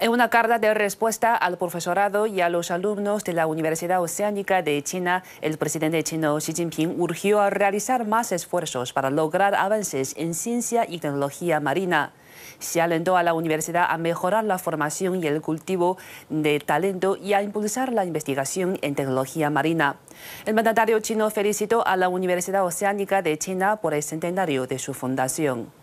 En una carta de respuesta al profesorado y a los alumnos de la Universidad Oceánica de China, el presidente chino Xi Jinping urgió a realizar más esfuerzos para lograr avances en ciencia y tecnología marina. Se alentó a la universidad a mejorar la formación y el cultivo de talento y a impulsar la investigación en tecnología marina. El mandatario chino felicitó a la Universidad Oceánica de China por el centenario de su fundación.